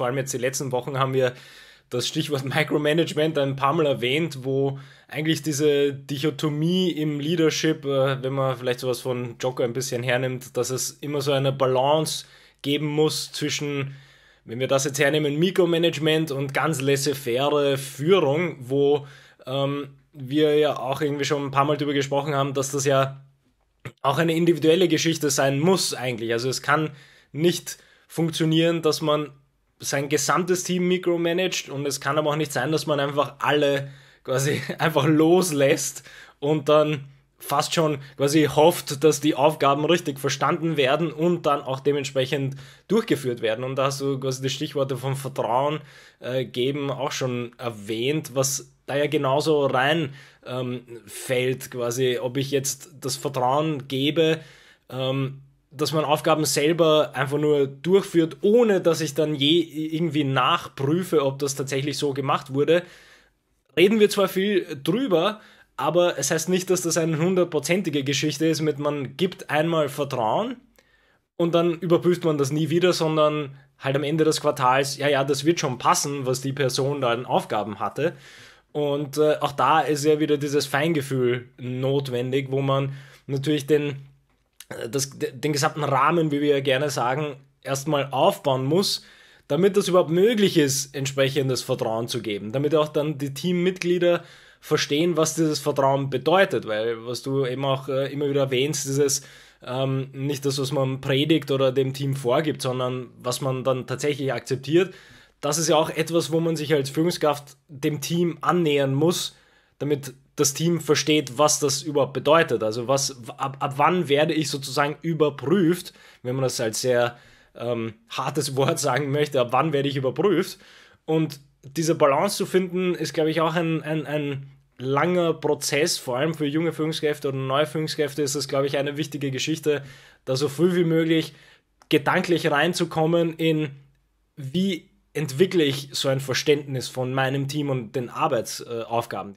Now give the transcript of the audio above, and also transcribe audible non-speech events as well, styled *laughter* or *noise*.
Vor allem jetzt die letzten Wochen haben wir das Stichwort *laughs* Micromanagement ein paar Mal erwähnt, wo eigentlich diese Dichotomie im Leadership, äh, wenn man vielleicht sowas von Joker ein bisschen hernimmt, dass es immer so eine Balance geben muss zwischen, wenn wir das jetzt hernehmen, Mikromanagement und ganz laissez-faire Führung, wo ähm, wir ja auch irgendwie schon ein paar Mal darüber gesprochen haben, dass das ja auch eine individuelle Geschichte sein muss eigentlich. Also es kann nicht funktionieren, dass man sein gesamtes Team micromanagt und es kann aber auch nicht sein, dass man einfach alle quasi *laughs* einfach loslässt und dann fast schon quasi hofft, dass die Aufgaben richtig verstanden werden und dann auch dementsprechend durchgeführt werden. Und da hast du quasi die Stichworte vom Vertrauen äh, geben auch schon erwähnt, was da ja genauso rein ähm, fällt, quasi, ob ich jetzt das Vertrauen gebe, ähm, dass man Aufgaben selber einfach nur durchführt, ohne dass ich dann je irgendwie nachprüfe, ob das tatsächlich so gemacht wurde. Reden wir zwar viel drüber, aber es heißt nicht, dass das eine hundertprozentige Geschichte ist mit man gibt einmal Vertrauen und dann überprüft man das nie wieder, sondern halt am Ende des Quartals, ja, ja, das wird schon passen, was die Person da an Aufgaben hatte. Und äh, auch da ist ja wieder dieses Feingefühl notwendig, wo man natürlich den das, den gesamten Rahmen, wie wir ja gerne sagen, erstmal aufbauen muss, damit das überhaupt möglich ist, entsprechendes Vertrauen zu geben, damit auch dann die Teammitglieder verstehen, was dieses Vertrauen bedeutet, weil was du eben auch äh, immer wieder erwähnst, dieses ähm, nicht das, was man predigt oder dem Team vorgibt, sondern was man dann tatsächlich akzeptiert. Das ist ja auch etwas, wo man sich als Führungskraft dem Team annähern muss, damit das Team versteht, was das überhaupt bedeutet. Also was, ab, ab wann werde ich sozusagen überprüft, wenn man das als sehr ähm, hartes *laughs* Wort sagen möchte, ab wann werde ich überprüft. Und diese Balance zu finden, ist, glaube ich, auch ein, ein, ein langer Prozess, vor allem für junge Führungskräfte oder neue Führungskräfte ist das, glaube ich, eine wichtige Geschichte, da so früh wie möglich gedanklich reinzukommen in, wie entwickle ich so ein Verständnis von meinem Team und den Arbeitsaufgaben.